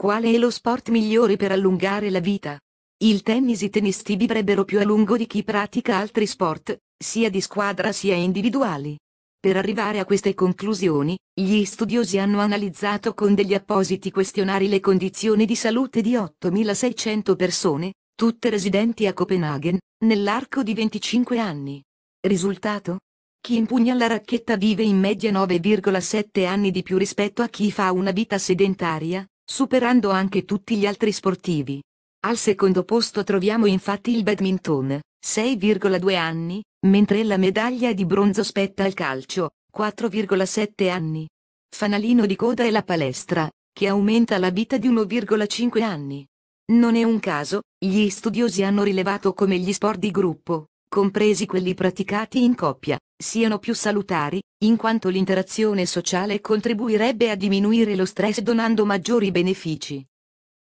Quale è lo sport migliore per allungare la vita? Il tennis i tennisti vivrebbero più a lungo di chi pratica altri sport, sia di squadra sia individuali. Per arrivare a queste conclusioni, gli studiosi hanno analizzato con degli appositi questionari le condizioni di salute di 8.600 persone, tutte residenti a Copenaghen, nell'arco di 25 anni. Risultato? Chi impugna la racchetta vive in media 9,7 anni di più rispetto a chi fa una vita sedentaria, superando anche tutti gli altri sportivi. Al secondo posto troviamo infatti il badminton, 6,2 anni, mentre la medaglia di bronzo spetta al calcio, 4,7 anni. Fanalino di coda è la palestra, che aumenta la vita di 1,5 anni. Non è un caso, gli studiosi hanno rilevato come gli sport di gruppo, compresi quelli praticati in coppia, siano più salutari, in quanto l'interazione sociale contribuirebbe a diminuire lo stress donando maggiori benefici.